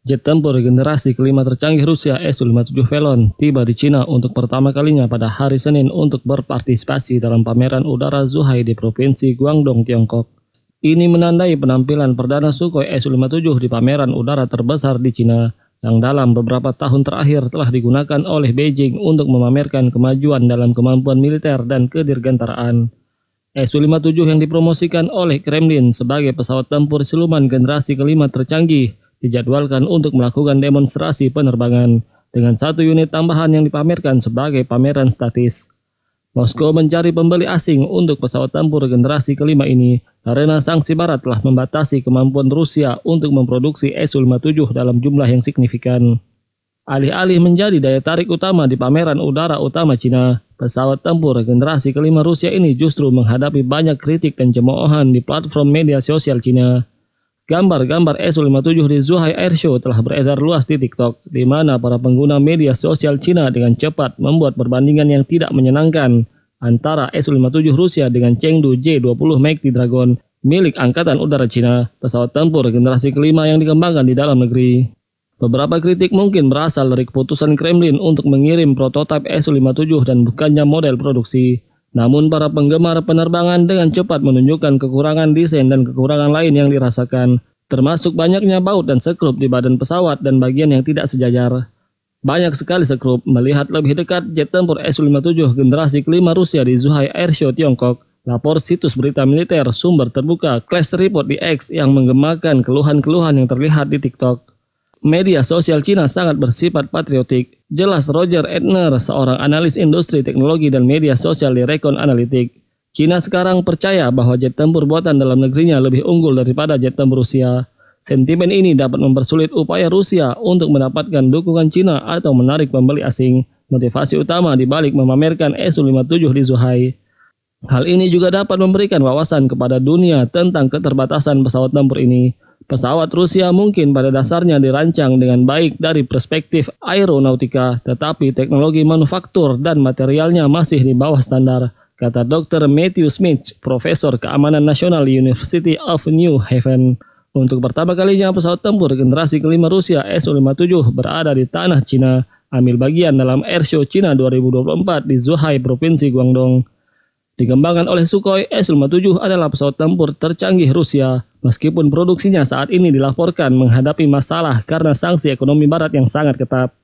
Jet tempur generasi kelima tercanggih Rusia Su-57 Velon tiba di Cina untuk pertama kalinya pada hari Senin untuk berpartisipasi dalam pameran udara Zuhai di Provinsi Guangdong, Tiongkok. Ini menandai penampilan perdana Sukhoi Su-57 di pameran udara terbesar di Cina yang dalam beberapa tahun terakhir telah digunakan oleh Beijing untuk memamerkan kemajuan dalam kemampuan militer dan kedirgantaraan. Su-57 yang dipromosikan oleh Kremlin sebagai pesawat tempur siluman generasi kelima tercanggih dijadwalkan untuk melakukan demonstrasi penerbangan dengan satu unit tambahan yang dipamerkan sebagai pameran statis. Moskow mencari pembeli asing untuk pesawat tempur generasi kelima ini karena sanksi barat telah membatasi kemampuan Rusia untuk memproduksi Su-57 dalam jumlah yang signifikan. Alih-alih menjadi daya tarik utama di pameran udara utama Cina, pesawat tempur generasi kelima Rusia ini justru menghadapi banyak kritik dan cemoohan di platform media sosial Cina. Gambar-gambar SU57 di Zhuhai Airshow telah beredar luas di TikTok, di mana para pengguna media sosial Cina dengan cepat membuat perbandingan yang tidak menyenangkan antara SU-57 Rusia dengan Chengdu J-20 Mighty Dragon milik Angkatan Udara Cina, pesawat tempur generasi kelima yang dikembangkan di dalam negeri. Beberapa kritik mungkin berasal dari keputusan Kremlin untuk mengirim prototipe SU-57 dan bukannya model produksi. Namun para penggemar penerbangan dengan cepat menunjukkan kekurangan desain dan kekurangan lain yang dirasakan termasuk banyaknya baut dan sekrup di badan pesawat dan bagian yang tidak sejajar. Banyak sekali sekrup melihat lebih dekat jet tempur Su-57 generasi kelima Rusia di Zuhai Airshow Tiongkok. Lapor situs berita militer sumber terbuka Clash Report di X yang menggemakan keluhan-keluhan yang terlihat di TikTok. Media sosial Cina sangat bersifat patriotik. Jelas Roger Edner, seorang analis industri teknologi dan media sosial di Recon Analytics, Cina sekarang percaya bahwa jet tempur buatan dalam negerinya lebih unggul daripada jet tempur Rusia. Sentimen ini dapat mempersulit upaya Rusia untuk mendapatkan dukungan Cina atau menarik pembeli asing. Motivasi utama dibalik memamerkan e Su-57 di Zhuhai. Hal ini juga dapat memberikan wawasan kepada dunia tentang keterbatasan pesawat tempur ini. Pesawat Rusia mungkin pada dasarnya dirancang dengan baik dari perspektif aeronautika, tetapi teknologi manufaktur dan materialnya masih di bawah standar. Kata Dr. Matthew Smith, Profesor Keamanan Nasional University of New Haven, untuk pertama kalinya pesawat tempur generasi kelima Rusia Su-57 berada di tanah Cina, ambil bagian dalam Airshow Cina 2024 di Zhuhai, Provinsi Guangdong. Dikembangkan oleh Sukhoi, Su-57 adalah pesawat tempur tercanggih Rusia, meskipun produksinya saat ini dilaporkan menghadapi masalah karena sanksi ekonomi barat yang sangat ketat.